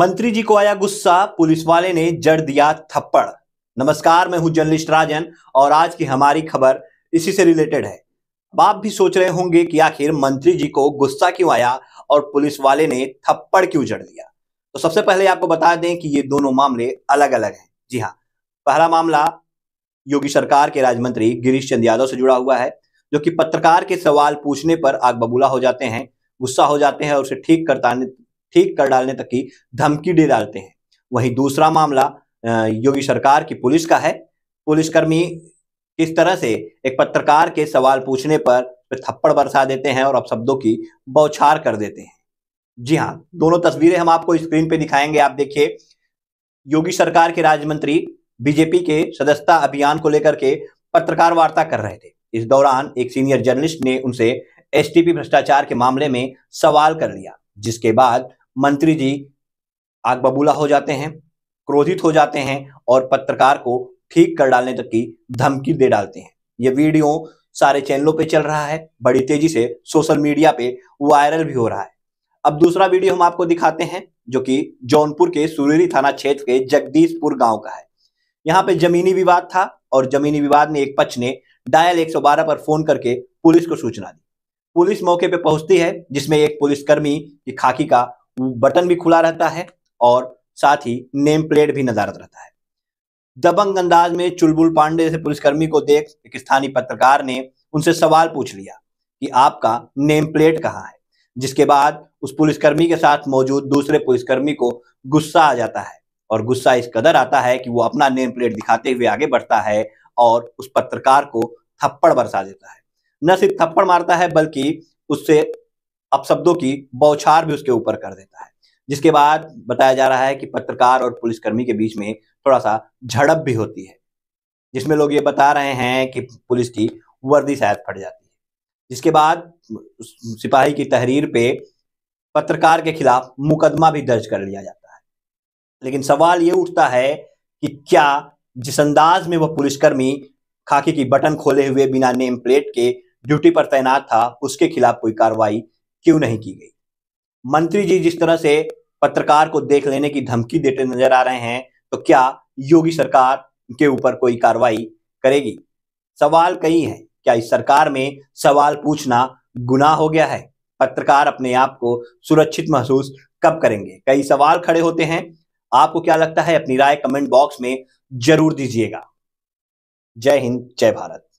मंत्री जी को आया गुस्सा पुलिस वाले ने जड़ दिया थप्पड़ नमस्कार मैं हूं जर्नलिस्ट राजन और आज की हमारी खबर इसी से रिलेटेड है आप भी सोच रहे होंगे कि आखिर मंत्री जी को गुस्सा क्यों आया और पुलिस वाले ने थप्पड़ क्यों जड़ दिया तो सबसे पहले आपको बता दें कि ये दोनों मामले अलग अलग हैं जी हाँ पहला मामला योगी सरकार के राज्य मंत्री गिरीश चंद यादव से जुड़ा हुआ है जो कि पत्रकार के सवाल पूछने पर आग बबूला हो जाते हैं गुस्सा हो जाते हैं और उसे ठीक करता ठीक कर डालने तक की धमकी दे डालते हैं वहीं दूसरा मामला योगी सरकार की पुलिस का है पुलिसकर्मी किस तरह से एक पत्रकार के सवाल पूछने पर थप्पड़ बरसा देते हैं और शब्दों की बौछार कर देते हैं जी हाँ दोनों तस्वीरें हम आपको स्क्रीन पे दिखाएंगे आप देखिए योगी सरकार के राज्य मंत्री बीजेपी के सदस्यता अभियान को लेकर के पत्रकार वार्ता कर रहे थे इस दौरान एक सीनियर जर्नलिस्ट ने उनसे एसटीपी भ्रष्टाचार के मामले में सवाल कर लिया जिसके बाद मंत्री जी आग बबूला हो जाते हैं क्रोधित हो जाते हैं और पत्रकार को ठीक कर डालने तक की धमकी दे डालते हैं ये वीडियो सारे चैनलों पे चल रहा है बड़ी तेजी से सोशल मीडिया पे वायरल भी हो रहा है अब दूसरा वीडियो हम आपको दिखाते हैं जो कि जौनपुर के सुरेरी थाना क्षेत्र के जगदीशपुर गांव का है यहाँ पे जमीनी विवाद था और जमीनी विवाद में एक पक्ष ने डायल 112 पर फोन करके पुलिस को सूचना दी पुलिस मौके पर पहुंचती है जिसमें एक पुलिसकर्मी की खाकी का बटन भी खुला रहता है और साथ ही नेम प्लेट भी नजारत रहता है दबंग अंदाज में चुलबुल पांडे जैसे पुलिसकर्मी को देख एक स्थानीय पत्रकार ने उनसे सवाल पूछ लिया कि आपका नेम प्लेट कहाँ है जिसके बाद उस पुलिसकर्मी के साथ मौजूद दूसरे पुलिसकर्मी को गुस्सा आ जाता है और गुस्सा इस कदर आता है कि वो अपना नेम प्लेट दिखाते हुए आगे बढ़ता है और उस पत्रकार को थप्पड़ बरसा देता है न सिर्फ थप्पड़ मारता है बल्कि उससे अपशब्दों की बौछार भी उसके ऊपर कर देता है जिसके बाद बताया जा रहा है कि पत्रकार और पुलिसकर्मी के बीच में थोड़ा सा झड़प भी होती है जिसमें लोग ये बता रहे हैं कि पुलिस की वर्दी शायद फट जाती है जिसके बाद सिपाही की तहरीर पे पत्रकार के खिलाफ मुकदमा भी दर्ज कर लिया जाता है लेकिन सवाल ये उठता है कि क्या जिस अंदाज में वह पुलिसकर्मी खाकी की बटन खोले हुए बिना नेम प्लेट के ड्यूटी पर तैनात था उसके खिलाफ कोई कार्रवाई क्यों नहीं की गई मंत्री जी जिस तरह से पत्रकार को देख लेने की धमकी देते नजर आ रहे हैं तो क्या योगी सरकार के ऊपर कोई कार्रवाई करेगी सवाल कई हैं क्या इस सरकार में सवाल पूछना गुना हो गया है पत्रकार अपने आप को सुरक्षित महसूस कब करेंगे कई सवाल खड़े होते हैं आपको क्या लगता है अपनी राय कमेंट बॉक्स में जरूर दीजिएगा जय हिंद जय भारत